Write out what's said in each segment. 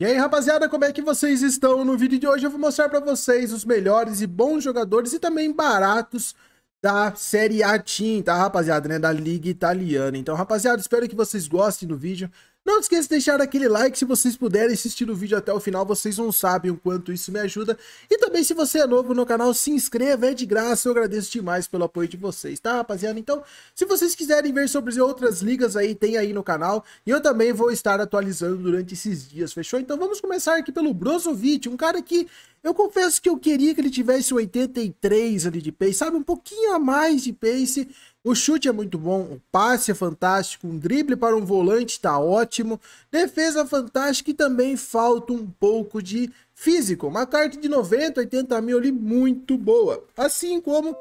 E aí rapaziada, como é que vocês estão? No vídeo de hoje eu vou mostrar para vocês os melhores e bons jogadores e também baratos da Série A Team, tá rapaziada, né? Da Liga Italiana. Então rapaziada, espero que vocês gostem do vídeo. Não esqueça de deixar aquele like se vocês puderem assistir o vídeo até o final, vocês não sabem o quanto isso me ajuda. E também se você é novo no canal, se inscreva, é de graça, eu agradeço demais pelo apoio de vocês, tá rapaziada? Então, se vocês quiserem ver sobre outras ligas aí, tem aí no canal, e eu também vou estar atualizando durante esses dias, fechou? Então vamos começar aqui pelo Brozovic, um cara que eu confesso que eu queria que ele tivesse 83 ali de pace, sabe? Um pouquinho a mais de pace, o chute é muito bom, o passe é fantástico, um drible para um volante está ótimo, defesa fantástica e também falta um pouco de físico. Uma carta de 90, 80 mil ali muito boa. Assim como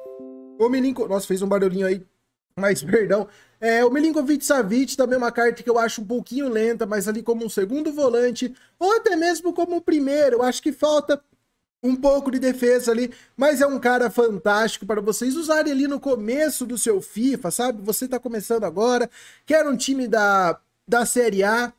o Milinko... Nossa, fez um barulhinho aí, mas perdão. É, o Milinkovic Savic também é uma carta que eu acho um pouquinho lenta, mas ali como um segundo volante, ou até mesmo como o primeiro, eu acho que falta um pouco de defesa ali, mas é um cara fantástico para vocês usarem ali no começo do seu FIFA, sabe? Você está começando agora, quer um time da, da Série A,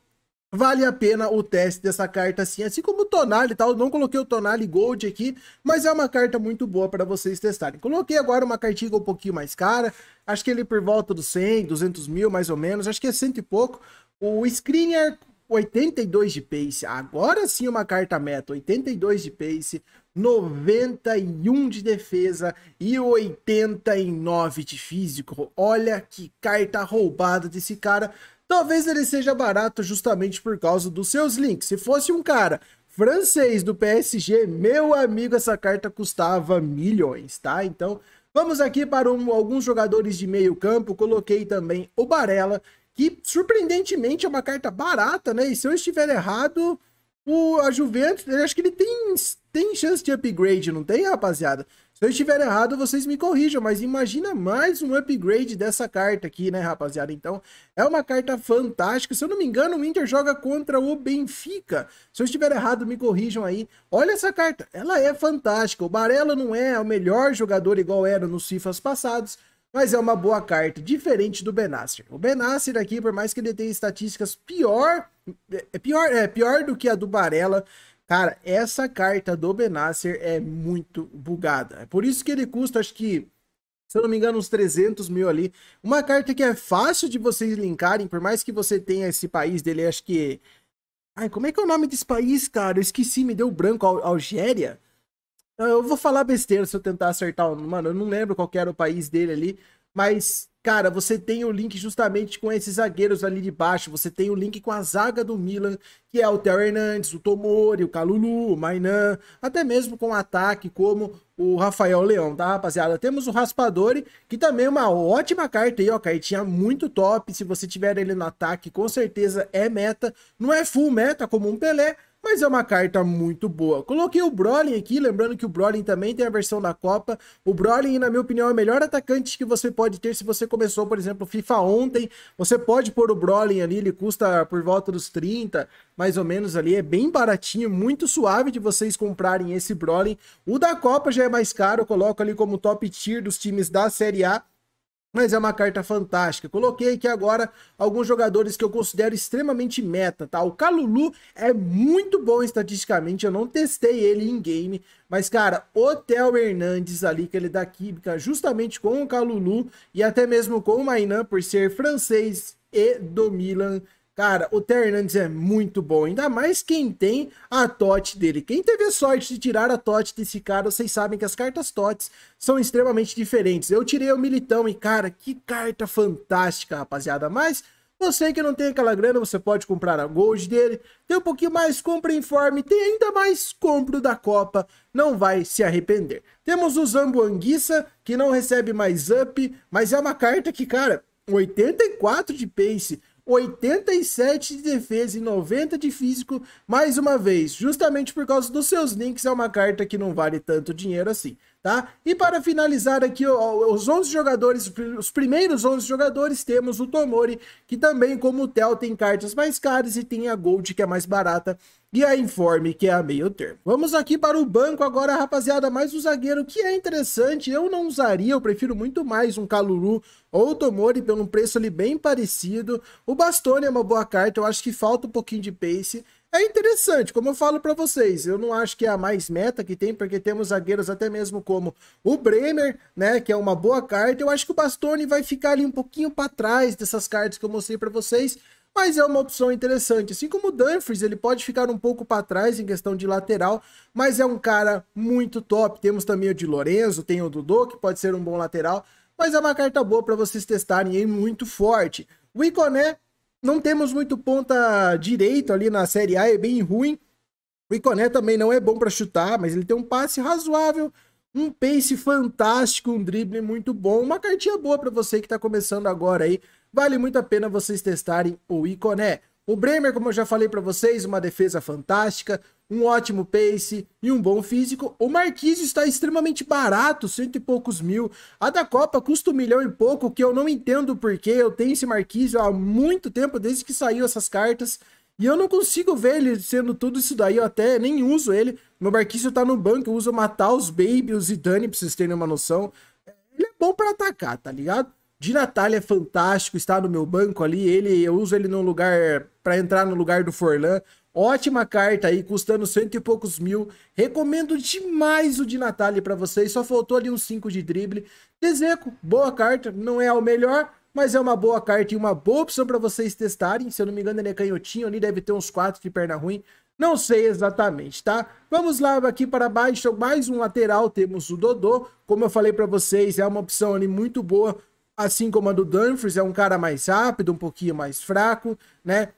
vale a pena o teste dessa carta assim, assim como o Tonali e tal, não coloquei o Tonali Gold aqui, mas é uma carta muito boa para vocês testarem. Coloquei agora uma cartinha um pouquinho mais cara, acho que ele por volta dos 100, 200 mil mais ou menos, acho que é cento e pouco, o Screener 82 de pace, agora sim uma carta meta, 82 de pace, 91 de defesa e 89 de físico. Olha que carta roubada desse cara. Talvez ele seja barato justamente por causa dos seus links. Se fosse um cara francês do PSG, meu amigo, essa carta custava milhões, tá? Então, vamos aqui para um, alguns jogadores de meio campo. Coloquei também o Barella que surpreendentemente é uma carta barata, né? E se eu estiver errado, o, a Juventus, acho que ele tem, tem chance de upgrade, não tem, rapaziada? Se eu estiver errado, vocês me corrijam, mas imagina mais um upgrade dessa carta aqui, né, rapaziada? Então, é uma carta fantástica. Se eu não me engano, o Inter joga contra o Benfica. Se eu estiver errado, me corrijam aí. Olha essa carta, ela é fantástica. O Barella não é o melhor jogador igual era nos FIFAs passados, mas é uma boa carta, diferente do Benasser. O Benasser aqui, por mais que ele tenha estatísticas pior, é pior, é pior do que a do Barella, cara, essa carta do Benasser é muito bugada. É por isso que ele custa, acho que, se eu não me engano, uns 300 mil ali. Uma carta que é fácil de vocês linkarem, por mais que você tenha esse país dele, acho que... Ai, como é que é o nome desse país, cara? Eu esqueci, me deu branco, Al Algéria? Eu vou falar besteira se eu tentar acertar. Mano, eu não lembro qual era o país dele ali. Mas, cara, você tem o link justamente com esses zagueiros ali de baixo. Você tem o link com a zaga do Milan, que é o Theo Hernandes, o Tomori, o Calulu, o Mainan. Até mesmo com o ataque, como o Rafael Leão, tá, rapaziada? Temos o Raspadori, que também é uma ótima carta aí, ó. Cartinha muito top. Se você tiver ele no ataque, com certeza é meta. Não é full meta como um Pelé, mas é uma carta muito boa. Coloquei o Brolin aqui, lembrando que o Brolin também tem a versão da Copa. O Brolin, na minha opinião, é o melhor atacante que você pode ter se você começou, por exemplo, FIFA ontem. Você pode pôr o Brolin ali, ele custa por volta dos 30, mais ou menos ali. É bem baratinho, muito suave de vocês comprarem esse Brolin. O da Copa já é mais caro, coloco ali como top tier dos times da Série A mas é uma carta fantástica. Coloquei aqui agora alguns jogadores que eu considero extremamente meta, tá? O Calulu é muito bom estatisticamente, eu não testei ele em game, mas, cara, o Theo Hernandes ali, que ele é dá química justamente com o Calulu e até mesmo com o Mainan, por ser francês e do Milan, Cara, o Terry Hernandes é muito bom, ainda mais quem tem a TOT dele. Quem teve a sorte de tirar a TOT desse cara, vocês sabem que as cartas TOTs são extremamente diferentes. Eu tirei o Militão e, cara, que carta fantástica, rapaziada. Mas você que não tem aquela grana, você pode comprar a Gold dele. Tem um pouquinho mais, compra Form, Tem ainda mais, compro da Copa. Não vai se arrepender. Temos o Zambuanguissa, que não recebe mais up, mas é uma carta que, cara, 84 de pace 87 de defesa e 90 de físico, mais uma vez, justamente por causa dos seus links, é uma carta que não vale tanto dinheiro assim. Tá? E para finalizar aqui, os 11 jogadores, os primeiros 11 jogadores, temos o Tomori, que também, como o Tel, tem cartas mais caras e tem a Gold, que é mais barata, e a Informe, que é a meio termo. Vamos aqui para o banco agora, rapaziada, mais o um zagueiro, que é interessante, eu não usaria, eu prefiro muito mais um Caluru ou Tomori, pelo preço ali bem parecido. O Bastoni é uma boa carta, eu acho que falta um pouquinho de pace, é interessante, como eu falo para vocês, eu não acho que é a mais meta que tem, porque temos zagueiros até mesmo como o Bremer, né, que é uma boa carta. Eu acho que o Bastone vai ficar ali um pouquinho para trás dessas cartas que eu mostrei para vocês, mas é uma opção interessante. Assim como o Dumfries, ele pode ficar um pouco para trás em questão de lateral, mas é um cara muito top. Temos também o de Lorenzo, tem o Dudô, que pode ser um bom lateral, mas é uma carta boa para vocês testarem e muito forte. O Iconé não temos muito ponta direito ali na Série A, é bem ruim. O Iconé também não é bom para chutar, mas ele tem um passe razoável, um pace fantástico, um drible muito bom, uma cartinha boa para você que está começando agora aí. Vale muito a pena vocês testarem o Iconé. O Bremer, como eu já falei para vocês, uma defesa fantástica, um ótimo pace e um bom físico. O Marquise está extremamente barato, cento e poucos mil. A da Copa custa um milhão e pouco, que eu não entendo porque eu tenho esse Marquise há muito tempo, desde que saiu essas cartas. E eu não consigo ver ele sendo tudo isso daí, eu até nem uso ele. Meu Marquísio tá no banco, eu uso matar os Baby, os Zidane, pra vocês terem uma noção. Ele é bom para atacar, tá ligado? De Natália é fantástico, está no meu banco ali. Ele, eu uso ele no lugar para entrar no lugar do Forlan. Ótima carta aí, custando cento e poucos mil. Recomendo demais o de Natália para vocês. Só faltou ali um 5 de drible. Dezeco, boa carta. Não é o melhor, mas é uma boa carta e uma boa opção para vocês testarem. Se eu não me engano, ele é canhotinho ali, deve ter uns 4 de perna ruim. Não sei exatamente, tá? Vamos lá aqui para baixo, mais um lateral, temos o Dodô. Como eu falei para vocês, é uma opção ali muito boa assim como a do Dumfries, é um cara mais rápido, um pouquinho mais fraco, né?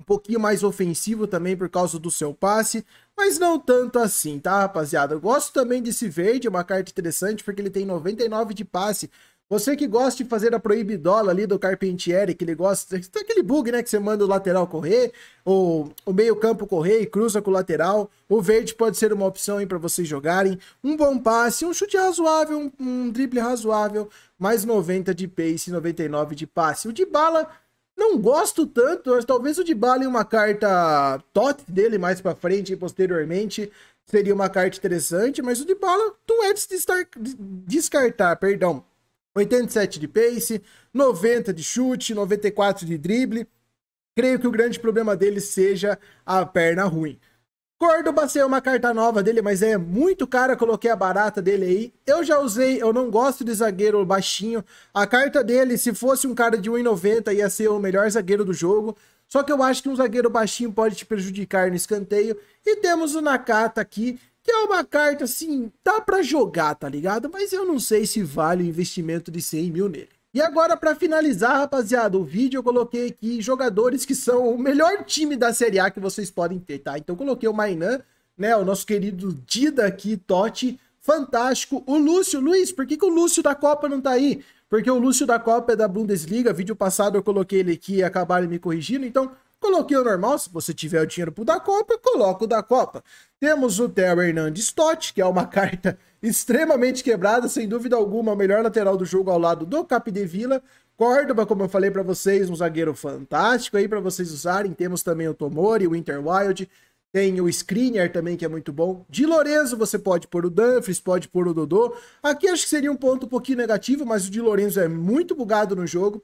Um pouquinho mais ofensivo também por causa do seu passe, mas não tanto assim, tá, rapaziada? Eu gosto também desse verde, é uma carta interessante, porque ele tem 99 de passe, você que gosta de fazer a proibidola ali do Carpentieri, que ele gosta. Tem aquele bug, né? Que você manda o lateral correr, ou o meio-campo correr e cruza com o lateral. O verde pode ser uma opção aí para vocês jogarem. Um bom passe, um chute razoável, um, um drible razoável, mais 90 de pace, 99 de passe. O de bala. Não gosto tanto, mas talvez o de bala em uma carta tot dele mais para frente e posteriormente seria uma carta interessante, mas o de bala tu é de de, descartar, perdão 87 de pace, 90 de chute, 94 de drible. Creio que o grande problema dele seja a perna ruim. Córdoba saiu uma carta nova dele, mas é muito cara, coloquei a barata dele aí. Eu já usei, eu não gosto de zagueiro baixinho. A carta dele, se fosse um cara de 1,90, ia ser o melhor zagueiro do jogo. Só que eu acho que um zagueiro baixinho pode te prejudicar no escanteio. E temos o Nakata aqui, que é uma carta, assim, dá para jogar, tá ligado? Mas eu não sei se vale o investimento de 100 mil nele. E agora, para finalizar, rapaziada, o vídeo eu coloquei aqui jogadores que são o melhor time da Série A que vocês podem ter, tá? Então coloquei o Mainan, né? O nosso querido Dida aqui, Totti, fantástico. O Lúcio, Luiz, por que, que o Lúcio da Copa não tá aí? Porque o Lúcio da Copa é da Bundesliga, vídeo passado eu coloquei ele aqui e acabaram me corrigindo. Então, Coloquei o normal, se você tiver o dinheiro pro da Copa, coloca o da Copa. Temos o Theo Hernandes Totti, que é uma carta extremamente quebrada, sem dúvida alguma, o melhor lateral do jogo ao lado do Capdevila. Córdoba, como eu falei para vocês, um zagueiro fantástico aí para vocês usarem. Temos também o Tomori, o Inter Wild tem o Screener também, que é muito bom. De Lorenzo, você pode pôr o Danfries, pode pôr o Dodô. Aqui acho que seria um ponto um pouquinho negativo, mas o de Lorenzo é muito bugado no jogo.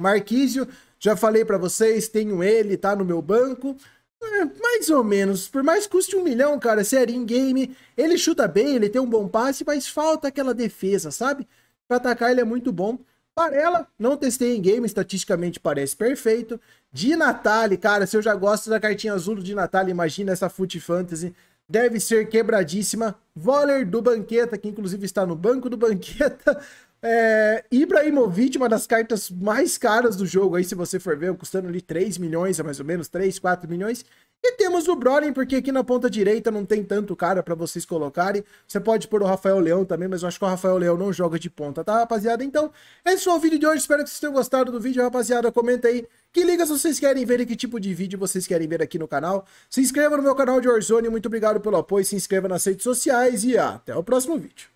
Marquísio, já falei para vocês, tenho ele, tá no meu banco. É, mais ou menos, por mais que custe um milhão, cara, sério, em game, ele chuta bem, ele tem um bom passe, mas falta aquela defesa, sabe? Pra atacar ele é muito bom. Parela, não testei em game, estatisticamente parece perfeito. De Natali, cara, se eu já gosto da cartinha azul de Natali, imagina essa Foot Fantasy. Deve ser quebradíssima. Voller do Banqueta, que inclusive está no banco do Banqueta. É, Ibrahimovic, uma das cartas mais caras do jogo, aí se você for ver, custando ali 3 milhões, é mais ou menos, 3, 4 milhões. E temos o Brolin, porque aqui na ponta direita não tem tanto cara para vocês colocarem. Você pode pôr o Rafael Leão também, mas eu acho que o Rafael Leão não joga de ponta, tá, rapaziada? Então, esse é foi o vídeo de hoje. Espero que vocês tenham gostado do vídeo, rapaziada. Comenta aí que ligas vocês querem ver e que tipo de vídeo vocês querem ver aqui no canal. Se inscreva no meu canal de Warzone. Muito obrigado pelo apoio. Se inscreva nas redes sociais e até o próximo vídeo.